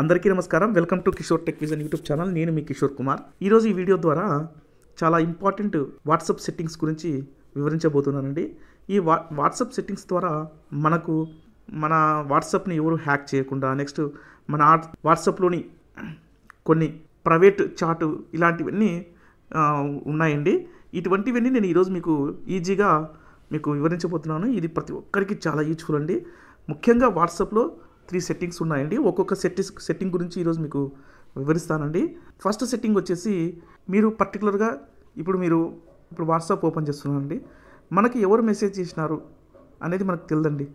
అందరికీ నమస్కారం welcome to Kishore tech vision YouTube channel నేను మీ కిషోర్ కుమార్ ఈరోజు ఈ వీడియో ద్వారా చాలా ఇంపార్టెంట్ వాట్సాప్ సెట్టింగ్స్ గురించి వివరించబోతున్నానండి ఈ వా వాట్సాప్ సెట్టింగ్స్ ద్వారా మనకు మన వాట్సాప్ని ఎవరు హ్యాక్ చేయకుండా నెక్స్ట్ మన వాట్సాప్లోని కొన్ని ప్రైవేట్ చాటు ఇలాంటివన్నీ ఉన్నాయండి ఇటువంటివన్నీ నేను ఈరోజు మీకు ఈజీగా మీకు వివరించబోతున్నాను ఇది ప్రతి ఒక్కరికి చాలా యూజ్ఫుల్ అండి ముఖ్యంగా వాట్సాప్లో త్రీ సెట్టింగ్స్ ఉన్నాయండి ఒక్కొక్క సెట్టింగ్ సెట్టింగ్ గురించి ఈరోజు మీకు వివరిస్తానండి ఫస్ట్ సెట్టింగ్ వచ్చేసి మీరు పర్టికులర్గా ఇప్పుడు మీరు ఇప్పుడు వాట్సాప్ ఓపెన్ చేస్తున్నారండి మనకి ఎవరు మెసేజ్ చేసినారు అనేది మనకు తెలియదండి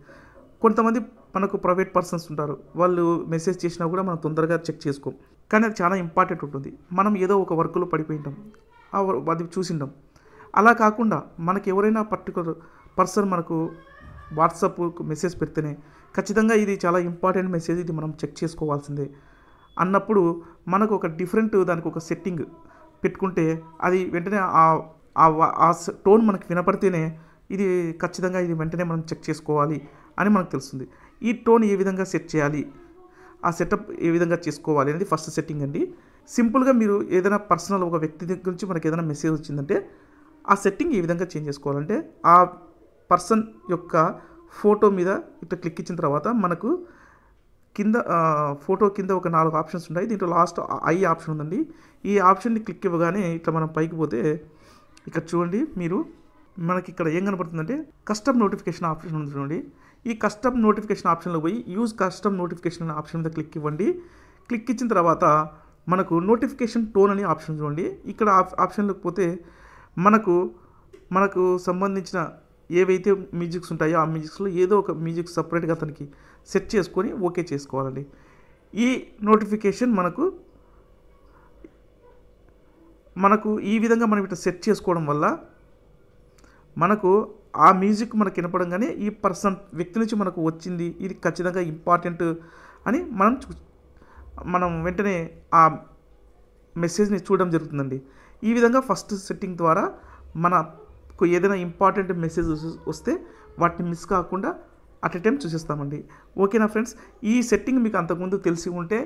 కొంతమంది మనకు ప్రైవేట్ పర్సన్స్ ఉంటారు వాళ్ళు మెసేజ్ చేసినా కూడా మనం తొందరగా చెక్ చేసుకోం కానీ అది చాలా ఇంపార్టెంట్ ఉంటుంది మనం ఏదో ఒక వర్క్లో పడిపోయింటాం అది చూసింటాం అలా కాకుండా మనకు ఎవరైనా పర్టికులర్ పర్సన్ మనకు వాట్సాప్ మెసేజ్ పెడితేనే ఖచ్చితంగా ఇది చాలా ఇంపార్టెంట్ మెసేజ్ ఇది మనం చెక్ చేసుకోవాల్సిందే అన్నప్పుడు మనకు ఒక డిఫరెంట్ దానికి ఒక సెట్టింగ్ పెట్టుకుంటే అది వెంటనే ఆ టోన్ మనకు వినపడితేనే ఇది ఖచ్చితంగా ఇది వెంటనే మనం చెక్ చేసుకోవాలి అని మనకు తెలుస్తుంది ఈ టోన్ ఏ విధంగా సెట్ చేయాలి ఆ సెటప్ ఏ విధంగా చేసుకోవాలి అనేది ఫస్ట్ సెట్టింగ్ అండి సింపుల్గా మీరు ఏదైనా పర్సనల్ ఒక వ్యక్తి దగ్గర నుంచి ఏదైనా మెసేజ్ వచ్చిందంటే ఆ సెట్టింగ్ ఏ విధంగా చేంజ్ చేసుకోవాలంటే ఆ పర్సన్ యొక్క ఫోటో మీద ఇట్లా క్లిక్ ఇచ్చిన తర్వాత మనకు కింద ఫోటో కింద ఒక నాలుగు ఆప్షన్స్ ఉన్నాయి దీంట్లో లాస్ట్ ఐ ఆప్షన్ ఉందండి ఈ ఆప్షన్ని క్లిక్ ఇవ్వగానే ఇట్లా మనం పైకి పోతే ఇక్కడ చూడండి మీరు మనకి ఇక్కడ ఏం కనపడుతుందంటే కస్టమ్ నోటిఫికేషన్ ఆప్షన్ ఉంది చూడండి ఈ కస్టమ్ నోటిఫికేషన్ ఆప్షన్లో పోయి యూజ్ కస్టమ్ నోటిఫికేషన్ అనే ఆప్షన్ మీద క్లిక్ ఇవ్వండి క్లిక్ ఇచ్చిన తర్వాత మనకు నోటిఫికేషన్ టోన్ అనే ఆప్షన్ చూడండి ఇక్కడ ఆప్షన్లోకి పోతే మనకు మనకు సంబంధించిన ఏవైతే మ్యూజిక్స్ ఉంటాయో ఆ మ్యూజిక్స్లో ఏదో ఒక మ్యూజిక్ సపరేట్గా అతనికి సెట్ చేసుకొని ఓకే చేసుకోవాలండి ఈ నోటిఫికేషన్ మనకు మనకు ఈ విధంగా మనం ఇట్లా సెట్ చేసుకోవడం వల్ల మనకు ఆ మ్యూజిక్ మనకు వినపడంగానే ఈ పర్సన్ వ్యక్తి నుంచి మనకు వచ్చింది ఇది ఖచ్చితంగా ఇంపార్టెంట్ అని మనం మనం వెంటనే ఆ మెసేజ్ని చూడడం జరుగుతుందండి ఈ విధంగా ఫస్ట్ సెట్టింగ్ ద్వారా మన ఏదైనా ఇంపార్టెంట్ మెసేజ్ వస్తే వాటిని మిస్ కాకుండా అట్ ఎ టైం చూసేస్తామండి ఓకేనా ఫ్రెండ్స్ ఈ సెట్టింగ్ మీకు అంతకుముందు తెలిసి ఉంటే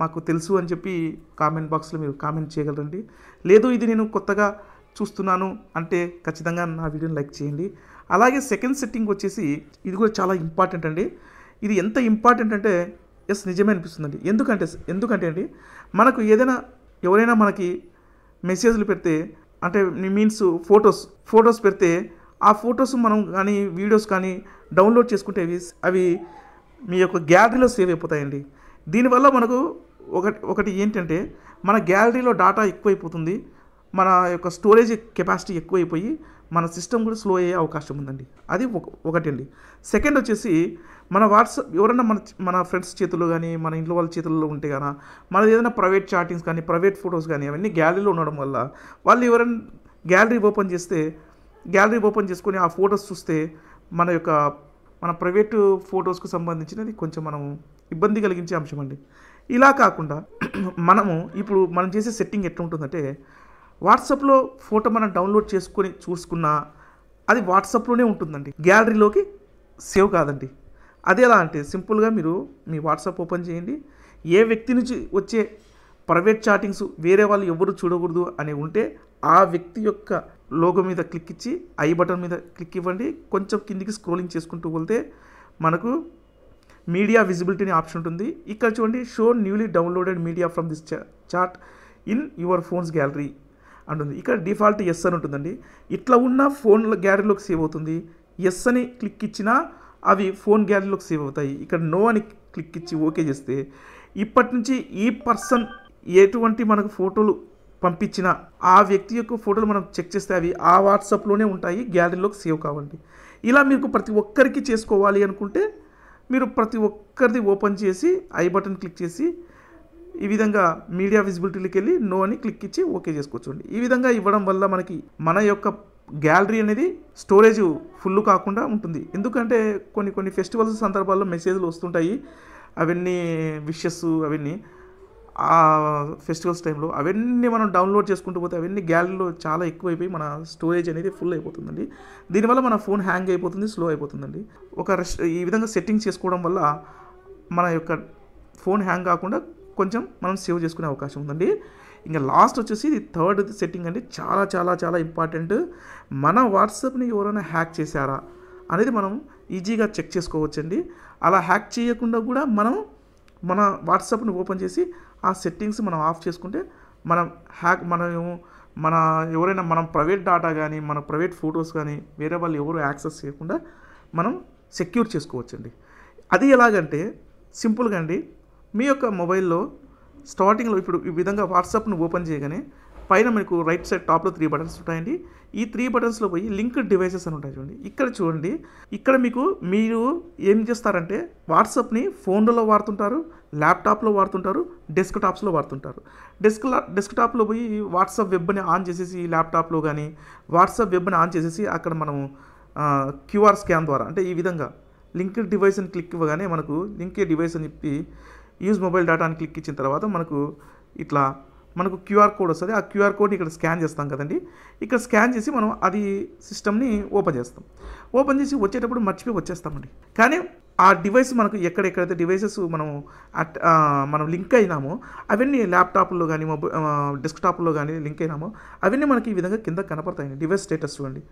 మాకు తెలుసు అని చెప్పి కామెంట్ బాక్స్లో మీరు కామెంట్ చేయగలరండి లేదు ఇది నేను కొత్తగా చూస్తున్నాను అంటే ఖచ్చితంగా నా వీడియోని లైక్ చేయండి అలాగే సెకండ్ సెట్టింగ్ వచ్చేసి ఇది కూడా చాలా ఇంపార్టెంట్ అండి ఇది ఎంత ఇంపార్టెంట్ అంటే ఎస్ నిజమే అనిపిస్తుందండి ఎందుకంటే ఎందుకంటే అండి మనకు ఏదైనా ఎవరైనా మనకి మెసేజ్లు పెడితే అంటే మీన్స్ ఫొటోస్ ఫొటోస్ పెడితే ఆ ఫొటోస్ మనం కానీ వీడియోస్ కానీ డౌన్లోడ్ చేసుకుంటే అవి అవి మీ యొక్క గ్యాలరీలో సేవ్ అయిపోతాయండి దీనివల్ల మనకు ఒకటి ఒకటి ఏంటంటే మన గ్యాలరీలో డాటా ఎక్కువైపోతుంది మన యొక్క స్టోరేజ్ కెపాసిటీ ఎక్కువైపోయి మన సిస్టమ్ కూడా స్లో అయ్యే అవకాశం ఉందండి అది ఒకటి అండి సెకండ్ వచ్చేసి మన వాట్సాప్ ఎవరైనా మన మన ఫ్రెండ్స్ చేతుల్లో కానీ మన ఇంట్లో వాళ్ళ చేతుల్లో ఉంటే కానీ మన ఏదైనా ప్రైవేట్ చాటింగ్స్ కానీ ప్రైవేట్ ఫొటోస్ కానీ అవన్నీ గ్యాలరీలో ఉండడం వల్ల వాళ్ళు ఎవరైనా గ్యాలరీ ఓపెన్ చేస్తే గ్యాలరీ ఓపెన్ చేసుకొని ఆ ఫొటోస్ చూస్తే మన యొక్క మన ప్రైవేట్ ఫొటోస్కు సంబంధించినది కొంచెం మనం ఇబ్బంది కలిగించే అంశం అండి ఇలా కాకుండా మనము ఇప్పుడు మనం చేసే సెట్టింగ్ ఎట్లుంటుందంటే వాట్సాప్లో ఫోటో మనం డౌన్లోడ్ చేసుకొని చూసుకున్నా అది వాట్సాప్లోనే ఉంటుందండి గ్యాలరీలోకి సేవ్ కాదండి అది ఎలా అంటే సింపుల్గా మీరు మీ వాట్సాప్ ఓపెన్ చేయండి ఏ వ్యక్తి నుంచి వచ్చే ప్రైవేట్ చాటింగ్స్ వేరే వాళ్ళు ఎవరు చూడకూడదు అని ఉంటే ఆ వ్యక్తి యొక్క లోగో మీద క్లిక్ ఇచ్చి ఐ బటన్ మీద క్లిక్ ఇవ్వండి కొంచెం కిందికి స్క్రోలింగ్ చేసుకుంటూ వెళ్తే మనకు మీడియా విజిబిలిటీని ఆప్షన్ ఉంటుంది ఇక్కడ చూడండి show newly downloaded media from this chat in your phones gallery అంటుంది ఇక్కడ డిఫాల్ట్ ఎస్ అని ఉంటుందండి ఇట్లా ఉన్న ఫోన్ గ్యాలరీలోకి సేవ్ అవుతుంది ఎస్ అని క్లిక్ ఇచ్చినా అవి ఫోన్ గ్యాలరీలోకి సేవ్ అవుతాయి ఇక్కడ నో అని క్లిక్ ఇచ్చి ఓకే చేస్తే ఇప్పటి నుంచి ఈ పర్సన్ ఎటువంటి మనకు ఫోటోలు పంపించిన ఆ వ్యక్తి యొక్క ఫోటోలు మనం చెక్ చేస్తే అవి ఆ వాట్సాప్లోనే ఉంటాయి గ్యాలరీలోకి సేవ్ కావండి ఇలా మీకు ప్రతి ఒక్కరికి చేసుకోవాలి అనుకుంటే మీరు ప్రతి ఒక్కరిది ఓపెన్ చేసి ఐ బటన్ క్లిక్ చేసి ఈ విధంగా మీడియా విజిబిలిటీలోకి వెళ్ళి నో అని క్లిక్ ఇచ్చి ఓకే చేసుకోవచ్చండి ఈ విధంగా ఇవ్వడం వల్ల మనకి మన యొక్క గ్యాలరీ అనేది స్టోరేజ్ ఫుల్ కాకుండా ఉంటుంది ఎందుకంటే కొన్ని కొన్ని ఫెస్టివల్స్ సందర్భాల్లో మెసేజ్లు వస్తుంటాయి అవన్నీ విషెస్ అవన్నీ ఆ ఫెస్టివల్స్ టైంలో అవన్నీ మనం డౌన్లోడ్ చేసుకుంటూ పోతే అవన్నీ గ్యాలరీలో చాలా ఎక్కువైపోయి మన స్టోరేజ్ అనేది ఫుల్ అయిపోతుందండి దీనివల్ల మన ఫోన్ హ్యాంగ్ అయిపోతుంది స్లో అయిపోతుందండి ఒక ఈ విధంగా సెట్టింగ్స్ చేసుకోవడం వల్ల మన యొక్క ఫోన్ హ్యాంగ్ కాకుండా కొంచెం మనం సేవ్ చేసుకునే అవకాశం ఉందండి ఇంకా లాస్ట్ వచ్చేసి ఇది థర్డ్ సెట్టింగ్ అండి చాలా చాలా చాలా ఇంపార్టెంట్ మన వాట్సాప్ని ఎవరైనా హ్యాక్ చేశారా అనేది మనం ఈజీగా చెక్ చేసుకోవచ్చండి అలా హ్యాక్ చేయకుండా కూడా మనం మన వాట్సాప్ని ఓపెన్ చేసి ఆ సెట్టింగ్స్ మనం ఆఫ్ చేసుకుంటే మనం హ్యాక్ మనం మన ఎవరైనా మనం ప్రైవేట్ డాటా కానీ మన ప్రైవేట్ ఫొటోస్ కానీ వేరే వాళ్ళు ఎవరు యాక్సెస్ చేయకుండా మనం సెక్యూర్ చేసుకోవచ్చండి అది ఎలాగంటే సింపుల్గా అండి మీ యొక్క మొబైల్లో స్టార్టింగ్లో ఇప్పుడు ఈ విధంగా వాట్సాప్ను ఓపెన్ చేయగానే పైన మీకు రైట్ సైడ్ టాప్లో త్రీ బటన్స్ ఉంటాయండి ఈ త్రీ బటన్స్లో పోయి లింక్ డివైసెస్ అని ఉంటాయి చూడండి ఇక్కడ చూడండి ఇక్కడ మీకు మీరు ఏం చేస్తారంటే వాట్సాప్ని ఫోన్లలో వాడుతుంటారు ల్యాప్టాప్లో వాడుతుంటారు డెస్క్ టాప్స్లో వాడుతుంటారు డెస్క్ డెస్క్ టాప్లో పోయి వాట్సాప్ వెబ్ని ఆన్ చేసేసి ల్యాప్టాప్లో కానీ వాట్సాప్ వెబ్ని ఆన్ చేసేసి అక్కడ మనము క్యూఆర్ స్కాన్ ద్వారా అంటే ఈ విధంగా లింక్ డివైస్ అని క్లిక్ ఇవ్వగానే మనకు లింక్ డివైస్ అని చెప్పి యూజ్ మొబైల్ డేటా అని క్లిక్ ఇచ్చిన తర్వాత మనకు ఇట్లా మనకు క్యూఆర్ కోడ్ వస్తుంది ఆ క్యూఆర్ కోడ్ని ఇక్కడ స్కాన్ చేస్తాం కదండి ఇక్కడ స్కాన్ చేసి మనం అది సిస్టమ్ని ఓపెన్ చేస్తాం ఓపెన్ చేసి వచ్చేటప్పుడు మర్చిపోయి వచ్చేస్తామండి కానీ ఆ డివైస్ మనకు ఎక్కడెక్కడైతే డివైసెస్ మనం మనం లింక్ అయినామో అవన్నీ ల్యాప్టాప్లో కానీ మొబైల్ డెస్క్టాప్లో కానీ లింక్ అయినామో అవన్నీ మనకి ఈ విధంగా కింద కనపడతాయండి డివైస్ స్టేటస్ చూడండి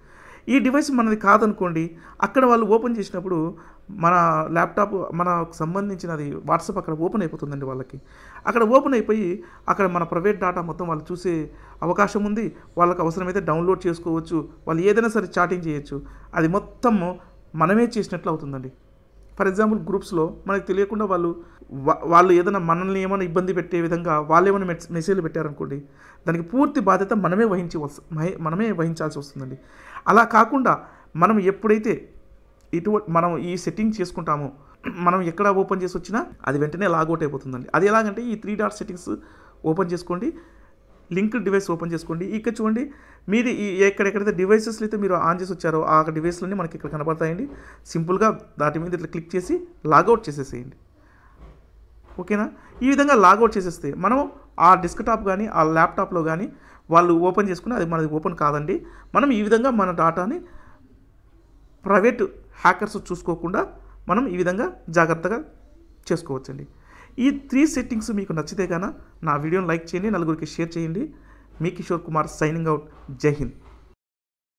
ఈ డివైస్ మనది కాదనుకోండి అక్కడ వాళ్ళు ఓపెన్ చేసినప్పుడు మన ల్యాప్టాప్ మనకు సంబంధించినది వాట్సాప్ అక్కడ ఓపెన్ అయిపోతుందండి వాళ్ళకి అక్కడ ఓపెన్ అయిపోయి అక్కడ మన ప్రైవేట్ డాటా మొత్తం వాళ్ళు చూసే అవకాశం ఉంది వాళ్ళకి అవసరమైతే డౌన్లోడ్ చేసుకోవచ్చు వాళ్ళు ఏదైనా సరే చాటింగ్ చేయొచ్చు అది మొత్తం మనమే చేసినట్లు అవుతుందండి ఫర్ ఎగ్జాంపుల్ గ్రూప్స్లో మనకు తెలియకుండా వాళ్ళు వాళ్ళు ఏదైనా మనల్ని ఏమైనా ఇబ్బంది పెట్టే విధంగా వాళ్ళు ఏమైనా మెసేజ్లు పెట్టారనుకోండి దానికి పూర్తి బాధ్యత మనమే వహించి మనమే వహించాల్సి వస్తుందండి అలా కాకుండా మనం ఎప్పుడైతే ఇటువంటి మనం ఈ సెట్టింగ్ చేసుకుంటామో మనం ఎక్కడ ఓపెన్ చేసి వచ్చినా అది వెంటనే లాగౌట్ అయిపోతుందండి అది ఎలాగంటే ఈ త్రీ డాట్ సెట్టింగ్స్ ఓపెన్ చేసుకోండి లింక్ డివైస్ ఓపెన్ చేసుకోండి ఇక్కడ చూడండి ఈ ఎక్కడెక్కడైతే డివైసెస్లో అయితే మీరు ఆన్ చేసి వచ్చారో ఆ డివైస్లన్నీ మనకి ఇక్కడ కనబడతాయండి సింపుల్గా దాటి మీద ఇట్లా క్లిక్ చేసి లాగౌట్ చేసేసేయండి ఓకేనా ఈ విధంగా లాగౌట్ చేసేస్తే మనం ఆ డెస్క్టాప్ కానీ ఆ ల్యాప్టాప్లో కానీ వాళ్ళు ఓపెన్ చేసుకుని అది మనది ఓపెన్ కాదండి మనం ఈ విధంగా మన డాటాని ప్రైవేట్ హ్యాకర్స్ చూసుకోకుండా మనం ఈ విధంగా జాగ్రత్తగా చేసుకోవచ్చండి ఈ త్రీ సెట్టింగ్స్ మీకు నచ్చితే గాన నా వీడియోని లైక్ చేయండి నలుగురికి షేర్ చేయండి మీ కిషోర్ కుమార్ సైనింగ్ అవుట్ జై హింద్